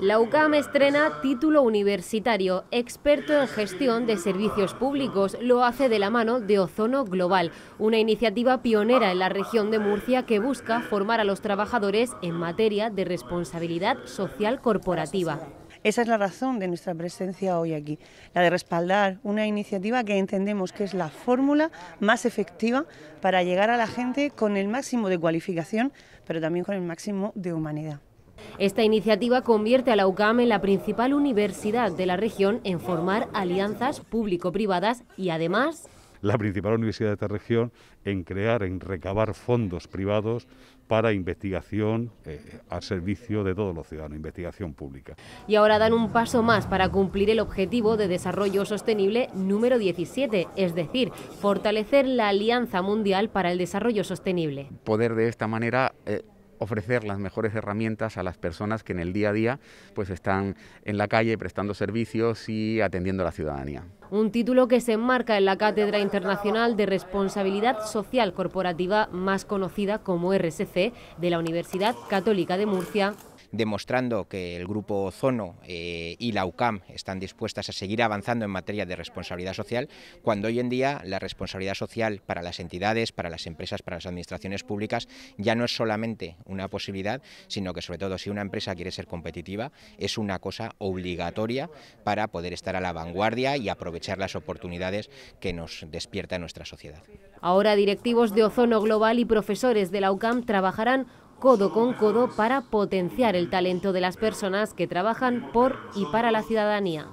La UCAM estrena título universitario, experto en gestión de servicios públicos. Lo hace de la mano de Ozono Global, una iniciativa pionera en la región de Murcia que busca formar a los trabajadores en materia de responsabilidad social corporativa. Esa es la razón de nuestra presencia hoy aquí, la de respaldar una iniciativa que entendemos que es la fórmula más efectiva para llegar a la gente con el máximo de cualificación, pero también con el máximo de humanidad. Esta iniciativa convierte a la UCAM en la principal universidad de la región en formar alianzas público-privadas y además la principal universidad de esta región en crear, en recabar fondos privados para investigación eh, al servicio de todos los ciudadanos, investigación pública. Y ahora dan un paso más para cumplir el objetivo de desarrollo sostenible número 17, es decir, fortalecer la Alianza Mundial para el Desarrollo Sostenible. Poder de esta manera eh, ofrecer las mejores herramientas a las personas que en el día a día pues están en la calle prestando servicios y atendiendo a la ciudadanía. Un título que se enmarca en la Cátedra Internacional de Responsabilidad Social Corporativa, más conocida como RSC, de la Universidad Católica de Murcia demostrando que el Grupo Ozono eh, y la UCAM están dispuestas a seguir avanzando en materia de responsabilidad social, cuando hoy en día la responsabilidad social para las entidades, para las empresas, para las administraciones públicas, ya no es solamente una posibilidad, sino que sobre todo si una empresa quiere ser competitiva, es una cosa obligatoria para poder estar a la vanguardia y aprovechar las oportunidades que nos despierta nuestra sociedad. Ahora directivos de Ozono Global y profesores de la UCAM trabajarán codo con codo para potenciar el talento de las personas que trabajan por y para la ciudadanía.